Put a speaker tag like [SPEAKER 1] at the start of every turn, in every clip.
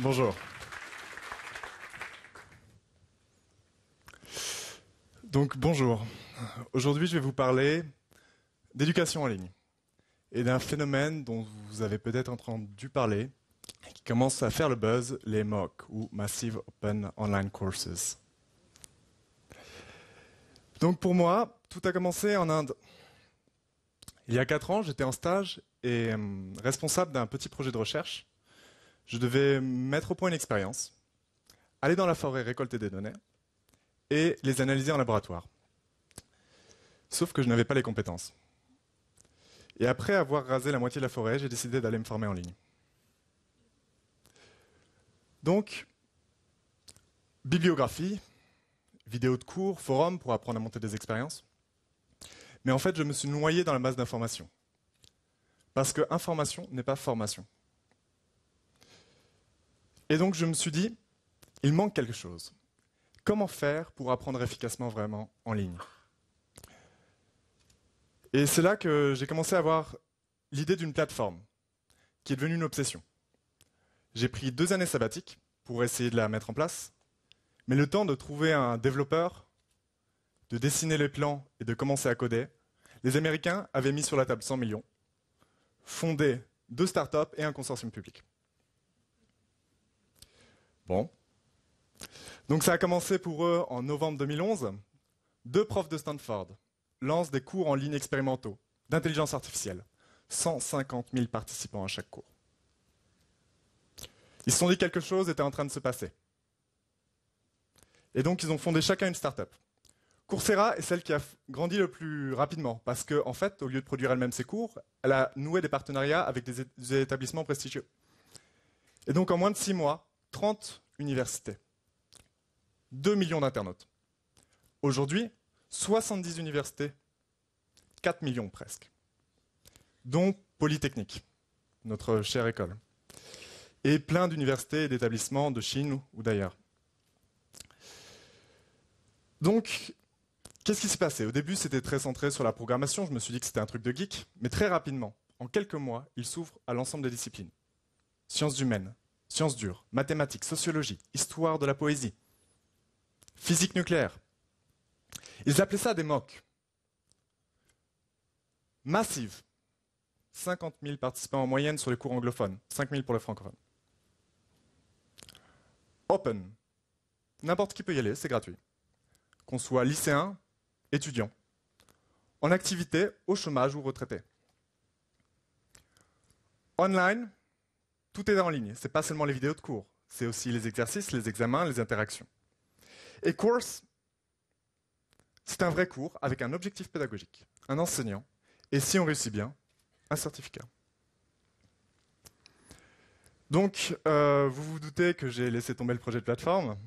[SPEAKER 1] Bonjour. Donc bonjour. Aujourd'hui, je vais vous parler d'éducation en ligne et d'un phénomène dont vous avez peut-être entendu parler, qui commence à faire le buzz, les MOOC ou Massive Open Online Courses. Donc pour moi, tout a commencé en Inde. Il y a 4 ans, j'étais en stage et hum, responsable d'un petit projet de recherche je devais mettre au point une expérience, aller dans la forêt récolter des données et les analyser en laboratoire. Sauf que je n'avais pas les compétences. Et après avoir rasé la moitié de la forêt, j'ai décidé d'aller me former en ligne. Donc, bibliographie, vidéos de cours, forums pour apprendre à monter des expériences. Mais en fait, je me suis noyé dans la masse d'informations. Parce que information n'est pas formation. Et donc je me suis dit, il manque quelque chose. Comment faire pour apprendre efficacement vraiment en ligne Et c'est là que j'ai commencé à avoir l'idée d'une plateforme qui est devenue une obsession. J'ai pris deux années sabbatiques pour essayer de la mettre en place, mais le temps de trouver un développeur, de dessiner les plans et de commencer à coder, les Américains avaient mis sur la table 100 millions, fondé deux startups et un consortium public. Bon. Donc ça a commencé pour eux en novembre 2011. Deux profs de Stanford lancent des cours en ligne expérimentaux d'intelligence artificielle. 150 000 participants à chaque cours. Ils se sont dit quelque chose était en train de se passer. Et donc ils ont fondé chacun une start-up. Coursera est celle qui a grandi le plus rapidement parce qu'en fait, au lieu de produire elle-même ses cours, elle a noué des partenariats avec des établissements prestigieux. Et donc en moins de six mois, 30 universités, 2 millions d'internautes. Aujourd'hui, 70 universités, 4 millions presque, dont Polytechnique, notre chère école, et plein d'universités et d'établissements de Chine ou d'ailleurs. Donc, qu'est-ce qui s'est passé Au début, c'était très centré sur la programmation, je me suis dit que c'était un truc de geek, mais très rapidement, en quelques mois, il s'ouvre à l'ensemble des disciplines. Sciences humaines, sciences dures, mathématiques, sociologie, histoire de la poésie, physique nucléaire. Ils appelaient ça des mocs. Massive. 50 000 participants en moyenne sur les cours anglophones, 5 000 pour les francophones. Open. N'importe qui peut y aller, c'est gratuit. Qu'on soit lycéen, étudiant, en activité, au chômage ou retraité. Online, tout est en ligne. Ce n'est pas seulement les vidéos de cours. C'est aussi les exercices, les examens, les interactions. Et course, c'est un vrai cours avec un objectif pédagogique, un enseignant, et si on réussit bien, un certificat. Donc, euh, vous vous doutez que j'ai laissé tomber le projet de plateforme.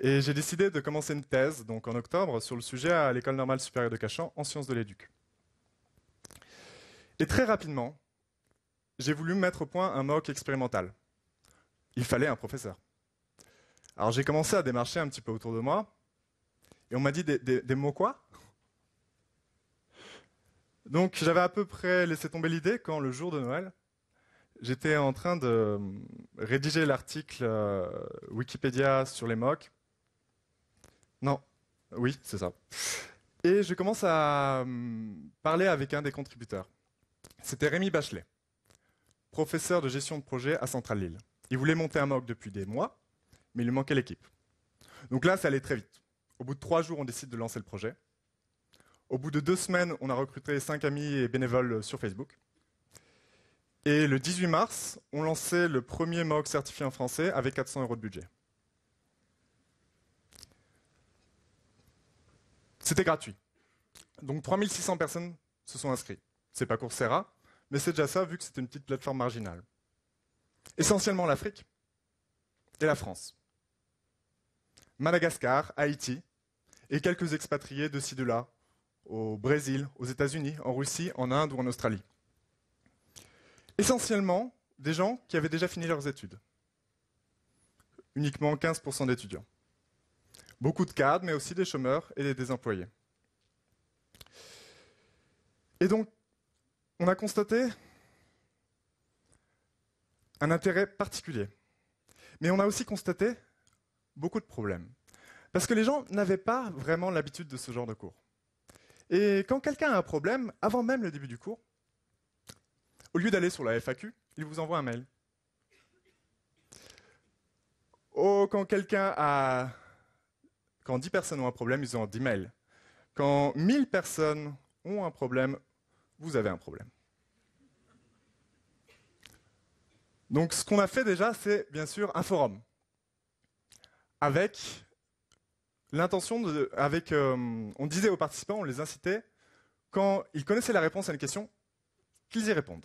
[SPEAKER 1] Et j'ai décidé de commencer une thèse, donc en octobre, sur le sujet à l'École normale supérieure de Cachan en sciences de l'éduc. Et très rapidement, j'ai voulu mettre au point un mock expérimental. Il fallait un professeur. Alors j'ai commencé à démarcher un petit peu autour de moi, et on m'a dit des, mots quoi Donc j'avais à peu près laissé tomber l'idée quand le jour de Noël, j'étais en train de euh, rédiger l'article euh, Wikipédia sur les moques. Non, oui, c'est ça. Et je commence à euh, parler avec un des contributeurs. C'était Rémi Bachelet professeur de gestion de projet à Centrale Lille. Il voulait monter un MOOC depuis des mois, mais il lui manquait l'équipe. Donc là, ça allait très vite. Au bout de trois jours, on décide de lancer le projet. Au bout de deux semaines, on a recruté cinq amis et bénévoles sur Facebook. Et le 18 mars, on lançait le premier MOOC certifié en français avec 400 euros de budget. C'était gratuit. Donc 3600 personnes se sont inscrites. C'est pas Coursera, mais c'est déjà ça vu que c'est une petite plateforme marginale. Essentiellement l'Afrique et la France. Madagascar, Haïti, et quelques expatriés de ci, de là, au Brésil, aux États-Unis, en Russie, en Inde ou en Australie. Essentiellement des gens qui avaient déjà fini leurs études. Uniquement 15% d'étudiants. Beaucoup de cadres, mais aussi des chômeurs et des désemployés. Et donc, on a constaté un intérêt particulier. Mais on a aussi constaté beaucoup de problèmes. Parce que les gens n'avaient pas vraiment l'habitude de ce genre de cours. Et quand quelqu'un a un problème, avant même le début du cours, au lieu d'aller sur la FAQ, il vous envoie un mail. Oh, quand quelqu'un a... Quand 10 personnes ont un problème, ils ont 10 mails. Quand 1000 personnes ont un problème, vous avez un problème. Donc ce qu'on a fait déjà, c'est bien sûr un forum avec l'intention de, avec, euh, on disait aux participants, on les incitait, quand ils connaissaient la réponse à une question, qu'ils y répondent.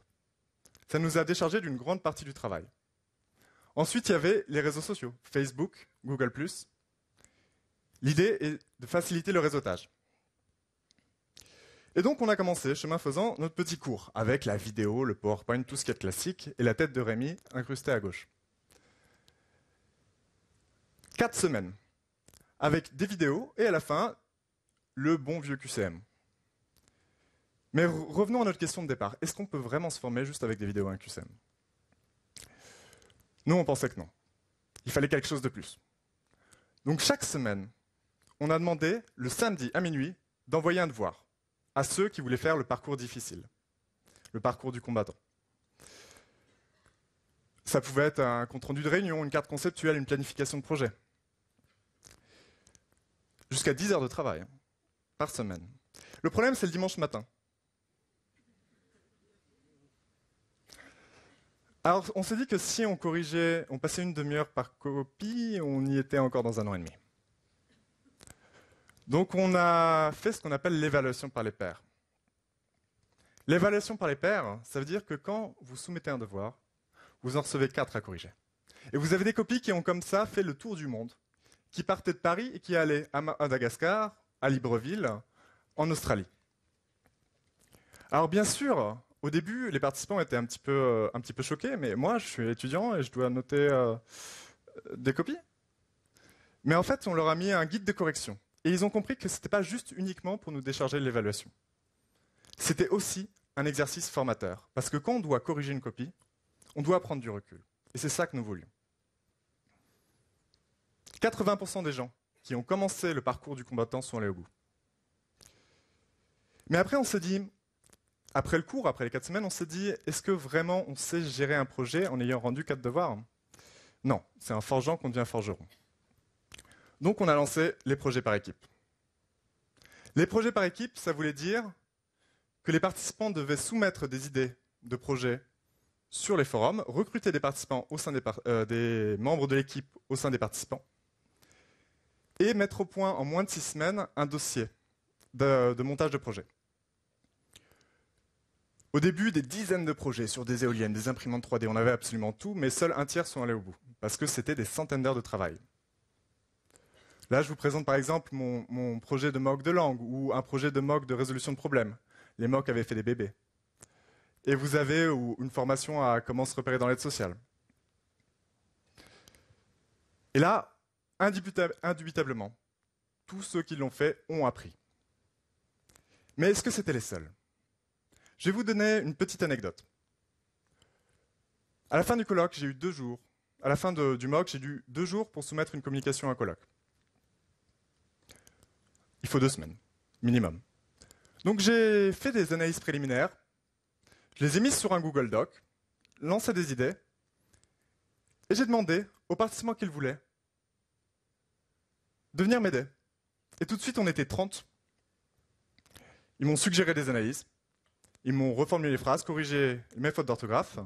[SPEAKER 1] Ça nous a déchargé d'une grande partie du travail. Ensuite, il y avait les réseaux sociaux, Facebook, Google+. L'idée est de faciliter le réseautage. Et donc on a commencé, chemin faisant, notre petit cours, avec la vidéo, le PowerPoint, tout ce qui est classique, et la tête de Rémi incrustée à gauche. Quatre semaines, avec des vidéos, et à la fin, le bon vieux QCM. Mais revenons à notre question de départ. Est-ce qu'on peut vraiment se former juste avec des vidéos à un QCM Nous, on pensait que non. Il fallait quelque chose de plus. Donc chaque semaine, on a demandé, le samedi à minuit, d'envoyer un devoir à ceux qui voulaient faire le parcours difficile, le parcours du combattant. Ça pouvait être un compte-rendu de réunion, une carte conceptuelle, une planification de projet. Jusqu'à 10 heures de travail hein, par semaine. Le problème, c'est le dimanche matin. Alors, on s'est dit que si on corrigeait, on passait une demi-heure par copie, on y était encore dans un an et demi. Donc on a fait ce qu'on appelle l'évaluation par les pairs. L'évaluation par les pairs, ça veut dire que quand vous soumettez un devoir, vous en recevez quatre à corriger. Et vous avez des copies qui ont comme ça fait le tour du monde, qui partaient de Paris et qui allaient à Madagascar, à Libreville, en Australie. Alors bien sûr, au début, les participants étaient un petit peu, euh, un petit peu choqués, mais moi, je suis étudiant et je dois noter euh, des copies. Mais en fait, on leur a mis un guide de correction. Et ils ont compris que ce n'était pas juste uniquement pour nous décharger de l'évaluation. C'était aussi un exercice formateur, parce que quand on doit corriger une copie, on doit prendre du recul. Et c'est ça que nous voulions. 80% des gens qui ont commencé le parcours du combattant sont allés au bout. Mais après, on s'est dit, après le cours, après les 4 semaines, on s'est dit, est-ce que vraiment on sait gérer un projet en ayant rendu 4 devoirs Non, c'est un forgeant qu'on devient forgeron. Donc on a lancé les projets par équipe. Les projets par équipe, ça voulait dire que les participants devaient soumettre des idées de projets sur les forums, recruter des participants au sein des, euh, des membres de l'équipe au sein des participants, et mettre au point en moins de six semaines un dossier de, de montage de projet. Au début, des dizaines de projets sur des éoliennes, des imprimantes 3D, on avait absolument tout, mais seul un tiers sont allés au bout, parce que c'était des centaines d'heures de travail. Là, je vous présente par exemple mon, projet de mock de langue ou un projet de mock de résolution de problèmes. Les mocks avaient fait des bébés. Et vous avez une formation à comment se repérer dans l'aide sociale. Et là, indubitablement, tous ceux qui l'ont fait ont appris. Mais est-ce que c'était les seuls Je vais vous donner une petite anecdote. À la fin du colloque, j'ai eu deux jours. À la fin du mock, j'ai eu deux jours pour soumettre une communication à un colloque il faut deux semaines, minimum. Donc j'ai fait des analyses préliminaires, je les ai mises sur un Google Doc, lancé des idées, et j'ai demandé aux participants qu'ils voulaient de venir m'aider. Et tout de suite, on était 30. Ils m'ont suggéré des analyses, ils m'ont reformulé les phrases, corrigé mes fautes d'orthographe,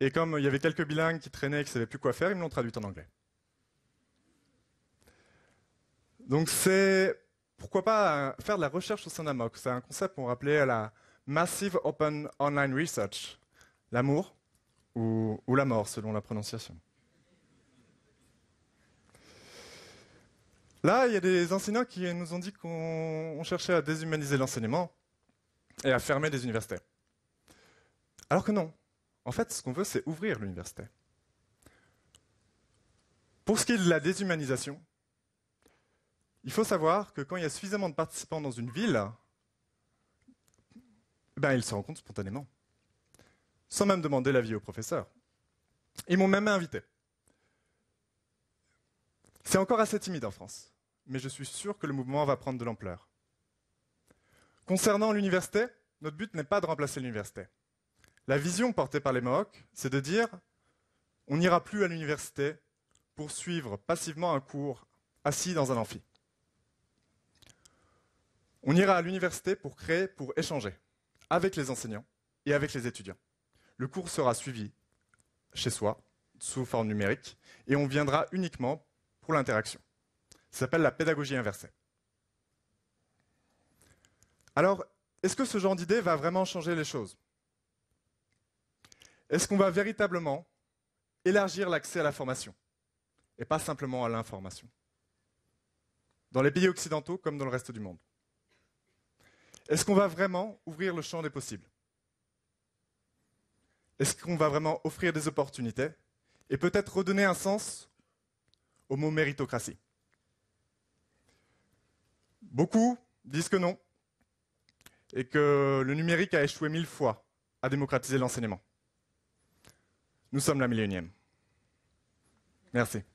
[SPEAKER 1] et comme il y avait quelques bilingues qui traînaient et qui ne savaient plus quoi faire, ils me l'ont traduite en anglais. Donc c'est, pourquoi pas, euh, faire de la recherche au sein d'un C'est un concept qu'on rappelait la Massive Open Online Research. L'amour ou, la mort, selon la prononciation. Là, il y a des enseignants qui nous ont dit qu'on cherchait à déshumaniser l'enseignement et à fermer des universités. Alors que non. En fait, ce qu'on veut, c'est ouvrir l'université. Pour ce qui est de la déshumanisation, il faut savoir que quand il y a suffisamment de participants dans une ville, ben, ils se rencontrent spontanément, sans même demander l'avis au professeur. Ils m'ont même invité. C'est encore assez timide en France, mais je suis sûr que le mouvement va prendre de l'ampleur. Concernant l'université, notre but n'est pas de remplacer l'université. La vision portée par les MOOC, c'est de dire on n'ira plus à l'université pour suivre passivement un cours assis dans un amphi. On ira à l'université pour créer, pour échanger avec les enseignants et avec les étudiants. Le cours sera suivi chez soi, sous forme numérique, et on viendra uniquement pour l'interaction. Ça s'appelle la pédagogie inversée. Alors, est-ce que ce genre d'idée va vraiment changer les choses Est-ce qu'on va véritablement élargir l'accès à la formation et pas simplement à l'information Dans les pays occidentaux comme dans le reste du monde. Est-ce qu'on va vraiment ouvrir le champ des possibles Est-ce qu'on va vraiment offrir des opportunités et peut-être redonner un sens au mot méritocratie Beaucoup disent que non et que le numérique a échoué mille fois à démocratiser l'enseignement. Nous sommes la millénième. Merci.